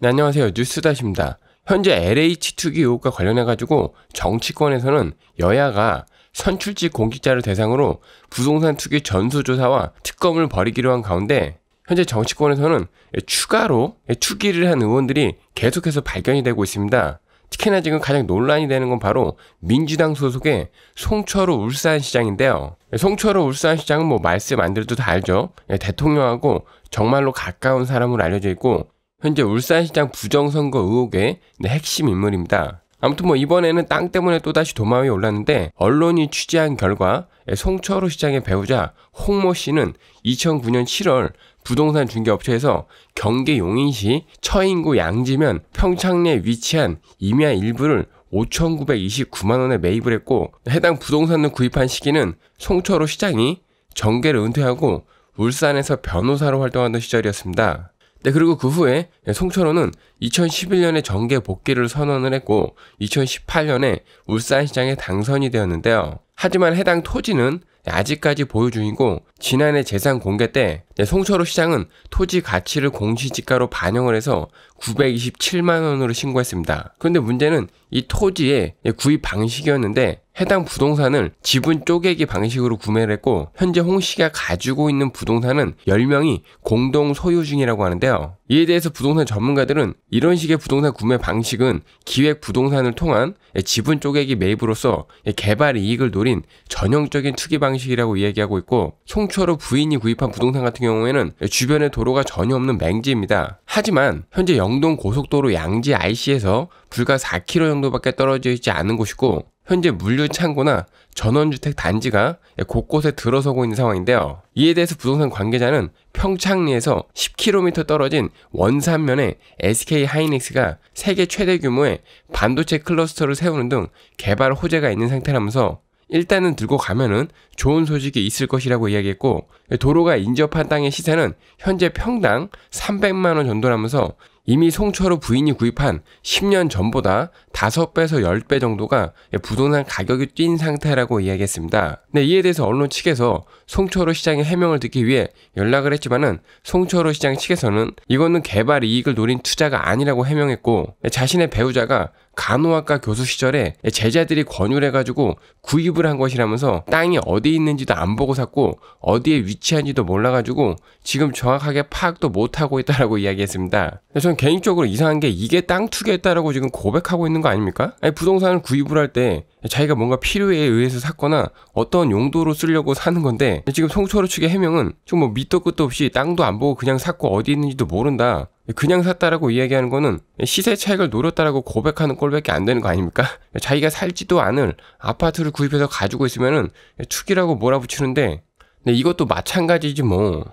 네, 안녕하세요. 뉴스다십니다. 현재 LH 투기 의혹과 관련해가지고 정치권에서는 여야가 선출직 공직자를 대상으로 부동산 투기 전수조사와 특검을 벌이기로 한 가운데 현재 정치권에서는 추가로 투기를 한 의원들이 계속해서 발견이 되고 있습니다. 특히나 지금 가장 논란이 되는 건 바로 민주당 소속의 송철호 울산시장인데요. 송철호 울산시장은 뭐 말씀 안 드려도 다 알죠. 예, 대통령하고 정말로 가까운 사람으로 알려져 있고 현재 울산시장 부정선거 의혹의 핵심 인물입니다. 아무튼 뭐 이번에는 땅 때문에 또다시 도마 위에 올랐는데 언론이 취재한 결과 송철호 시장의 배우자 홍모 씨는 2009년 7월 부동산 중개업체에서 경계 용인시 처인구 양지면 평창리에 위치한 임야 일부를 5,929만 원에 매입을 했고 해당 부동산을 구입한 시기는 송철호 시장이 정계를 은퇴하고 울산에서 변호사로 활동하던 시절이었습니다. 네, 그리고 그 후에 송철호는 2011년에 정계 복귀를 선언을 했고 2018년에 울산시장에 당선이 되었는데요. 하지만 해당 토지는 아직까지 보유 중이고 지난해 재산 공개 때 네, 송철호 시장은 토지 가치를 공시지가로 반영을 해서 927만 원으로 신고했습니다. 그런데 문제는 이 토지의 네, 구입 방식이었는데 해당 부동산을 지분 쪼개기 방식으로 구매를 했고 현재 홍 씨가 가지고 있는 부동산은 10명이 공동 소유 중이라고 하는데요. 이에 대해서 부동산 전문가들은 이런 식의 부동산 구매 방식은 기획 부동산을 통한 지분 쪼개기 매입으로서 개발 이익을 노린 전형적인 투기 방식이라고 이야기하고 있고 송초로 부인이 구입한 부동산 같은 경우에는 주변에 도로가 전혀 없는 맹지입니다. 하지만 현재 영동 고속도로 양지 IC에서 불과 4km 정도밖에 떨어져 있지 않은 곳이고 현재 물류 창고나 전원주택 단지가 곳곳에 들어서고 있는 상황인데요. 이에 대해서 부동산 관계자는 평창리에서 10km 떨어진 원산면에 SK 하이닉스가 세계 최대 규모의 반도체 클러스터를 세우는 등 개발 호재가 있는 상태라면서 일단은 들고 가면은 좋은 소식이 있을 것이라고 이야기했고 도로가 인접한 땅의 시세는 현재 평당 300만 원 정도라면서 이미 송철호 부인이 구입한 10년 전보다 5 배에서 1 0배 정도가 부동산 가격이 뛴 상태라고 이야기했습니다. 네, 이에 대해서 언론 측에서 송철호 시장의 해명을 듣기 위해 연락을 했지만은 송철호 시장 측에서는 이거는 개발 이익을 노린 투자가 아니라고 해명했고 네, 자신의 배우자가 간호학과 교수 시절에 제자들이 권유를 해가지고 구입을 한 것이라면서 땅이 어디 있는지도 안 보고 샀고 어디에 위치한지도 몰라가지고 지금 정확하게 파악도 못하고 있다라고 이야기했습니다. 네, 저는 개인적으로 이상한 게 이게 땅 투기했다라고 지금 고백하고 있는 거거 아닙니까? 아니, 부동산을 구입을 할 때 자기가 뭔가 필요에 의해서 샀거나 어떤 용도로 쓰려고 사는 건데 지금 송철호 측의 해명은 좀뭐 밑도 끝도 없이 땅도 안 보고 그냥 샀고 어디 있는지도 모른다. 그냥 샀다라고 이야기하는 거는 시세 차익을 노렸다라고 고백하는 꼴밖에 안 되는 거 아닙니까? 자기가 살지도 않을 아파트를 구입해서 가지고 있으면은 투기라고 몰아붙이는데 이것도 마찬가지지 뭐.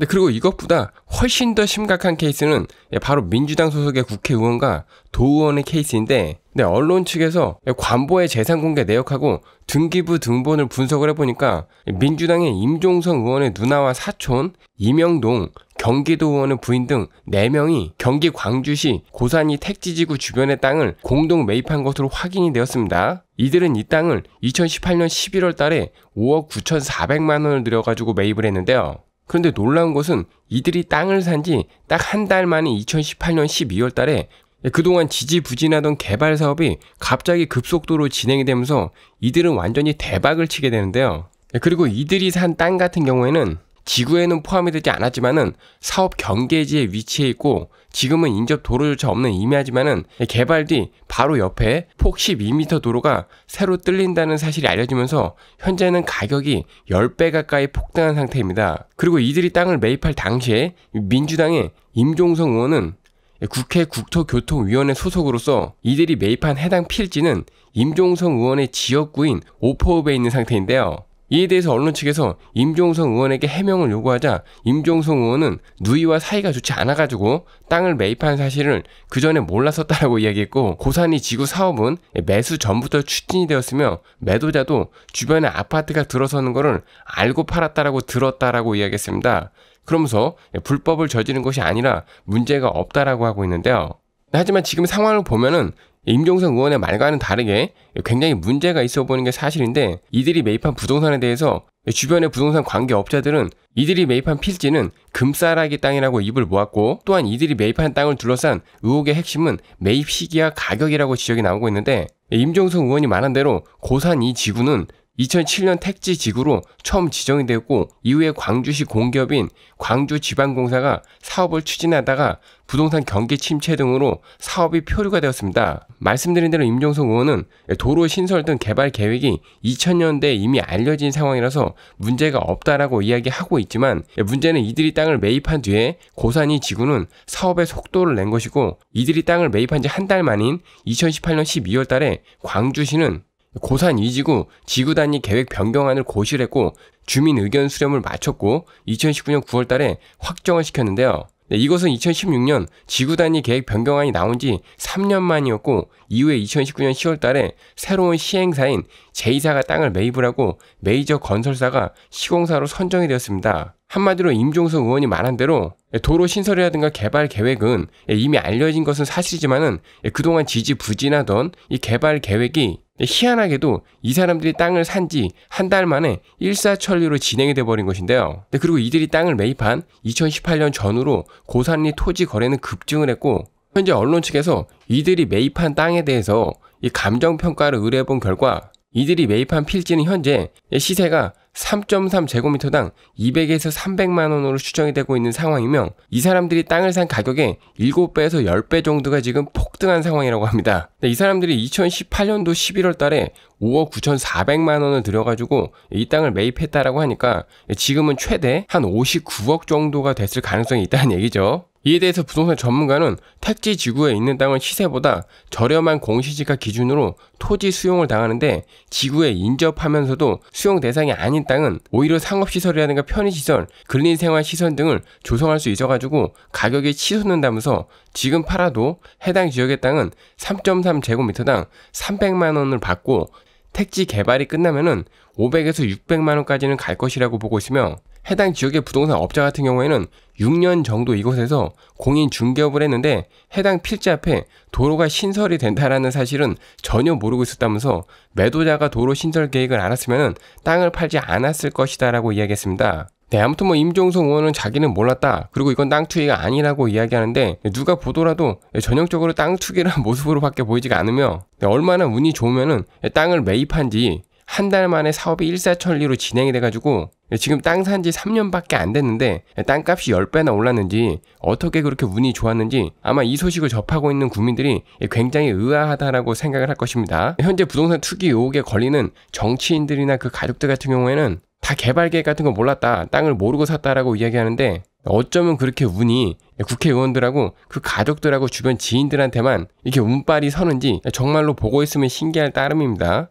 근데 네, 그리고 이것보다 훨씬 더 심각한 케이스는 예, 바로 민주당 소속의 국회의원과 도의원의 케이스인데 네, 언론 측에서 예, 관보의 재산 공개 내역하고 등기부 등본을 분석을 해보니까 민주당의 임종성 의원의 누나와 사촌, 이명동, 경기도 의원의 부인 등 4명이 경기 광주시 고산이 택지지구 주변의 땅을 공동 매입한 것으로 확인이 되었습니다. 이들은 이 땅을 2018년 11월 달에 5억 9,400만 원을 들여가지고 매입을 했는데요. 그런데 놀라운 것은 이들이 땅을 산 지 딱 한 달 만인 2018년 12월 달에 그동안 지지부진하던 개발 사업이 갑자기 급속도로 진행이 되면서 이들은 완전히 대박을 치게 되는데요. 그리고 이들이 산 땅 같은 경우에는 지구에는 포함이 되지 않았지만은 사업 경계지에 위치해 있고 지금은 인접 도로조차 없는 임야지만은 개발 뒤 바로 옆에 폭 12m 도로가 새로 뚫린다는 사실이 알려지면서 현재는 가격이 10배 가까이 폭등한 상태입니다. 그리고 이들이 땅을 매입할 당시에 민주당의 임종성 의원은 국회 국토교통위원회 소속으로서 이들이 매입한 해당 필지는 임종성 의원의 지역구인 오포읍에 있는 상태인데요. 이에 대해서 언론 측에서 임종성 의원에게 해명을 요구하자 임종성 의원은 누이와 사이가 좋지 않아가지고 땅을 매입한 사실을 그 전에 몰랐었다라고 이야기했고 고산이 지구 사업은 매수 전부터 추진이 되었으며 매도자도 주변에 아파트가 들어서는 것을 알고 팔았다라고 들었다라고 이야기했습니다. 그러면서 불법을 저지른 것이 아니라 문제가 없다라고 하고 있는데요. 하지만 지금 상황을 보면은 임종석 의원의 말과는 다르게 굉장히 문제가 있어 보이는 게 사실인데 이들이 매입한 부동산에 대해서 주변의 부동산 관계업자들은 이들이 매입한 필지는 금싸라기 땅이라고 입을 모았고 또한 이들이 매입한 땅을 둘러싼 의혹의 핵심은 매입 시기와 가격이라고 지적이 나오고 있는데 임종석 의원이 말한 대로 고산 이 지구는 2007년 택지 지구로 처음 지정이 되었고 이후에 광주시 공기업인 광주지방공사가 사업을 추진하다가 부동산 경기 침체 등으로 사업이 표류가 되었습니다. 말씀드린 대로 임종석 의원은 도로 신설 등 개발 계획이 2000년대에 이미 알려진 상황이라서 문제가 없다라고 이야기하고 있지만 문제는 이들이 땅을 매입한 뒤에 고산이 지구는 사업의 속도를 낸 것이고 이들이 땅을 매입한 지 한 달 만인 2018년 12월 달에 광주시는 고산 이지구 지구 단위 계획 변경안을 고실했고 주민 의견 수렴을 마쳤고 2019년 9월 달에 확정을 시켰는데요. 네, 이것은 2016년 지구 단위 계획 변경안이 나온 지 3년 만이었고 이후에 2019년 10월 달에 새로운 시행사인 제2사가 땅을 매입을 하고 메이저 건설사가 시공사로 선정이 되었습니다. 한마디로 임종석 의원이 말한 대로 도로 신설이라든가 개발 계획은 예, 이미 알려진 것은 사실이지만은 예, 그동안 지지부진하던 이 개발 계획이 예, 희한하게도 이 사람들이 땅을 산 지 한 달 만에 일사천리로 진행이 돼버린 것인데요. 그리고 이들이 땅을 매입한 2018년 전후로 고산리 토지 거래는 급증을 했고 현재 언론 측에서 이들이 매입한 땅에 대해서 감정평가를 의뢰해본 결과 이들이 매입한 필지는 현재 시세가 3.3 제곱미터당 200에서 300만 원으로 추정이 되고 있는 상황이며 이 사람들이 땅을 산 가격의 7배에서 10배 정도가 지금 폭등한 상황이라고 합니다. 이 사람들이 2018년도 11월 달에 5억 9,400만 원을 들여가지고 이 땅을 매입했다라고 하니까 지금은 최대 한 59억 정도가 됐을 가능성이 있다는 얘기죠. 이에 대해서 부동산 전문가는 택지 지구에 있는 땅은 시세보다 저렴한 공시지가 기준으로 토지 수용을 당하는데 지구에 인접하면서도 수용 대상이 아닌 땅은 오히려 상업시설이라든가 편의시설, 근린생활시설 등을 조성할 수 있어가지고 가격이 치솟는다면서 지금 팔아도 해당 지역의 땅은 3.3제곱미터당 300만원을 받고 택지 개발이 끝나면은 500에서 600만원까지는 갈 것이라고 보고 있으며 해당 지역의 부동산 업자 같은 경우에는 6년 정도 이곳에서 공인 중개업을 했는데 해당 필지 앞에 도로가 신설이 된다라는 사실은 전혀 모르고 있었다면서 매도자가 도로 신설 계획을 알았으면 땅을 팔지 않았을 것이다라고 이야기했습니다. 네, 아무튼 뭐 임종성 의원은 자기는 몰랐다. 그리고 이건 땅 투기가 아니라고 이야기하는데 누가 보더라도 전형적으로 땅투기란 모습으로밖에 보이지가 않으며 네, 얼마나 운이 좋으면은 땅을 매입한 지 한달 만에 사업이 일사천리로 진행이 돼가지고 지금 땅 산지 3년밖에 안 됐는데 땅값이 10배나 올랐는지 어떻게 그렇게 운이 좋았는지 아마 이 소식을 접하고 있는 국민들이 굉장히 의아하다라고 생각을 할 것입니다. 현재 부동산 투기 의혹에 걸리는 정치인들이나 그 가족들 같은 경우에는 다 개발 계획 같은 거 몰랐다. 땅을 모르고 샀다라고 이야기하는데 어쩌면 그렇게 운이 국회의원들하고 그 가족들하고 주변 지인들한테만 이렇게 운빨이 서는지 정말로 보고 있으면 신기할 따름입니다.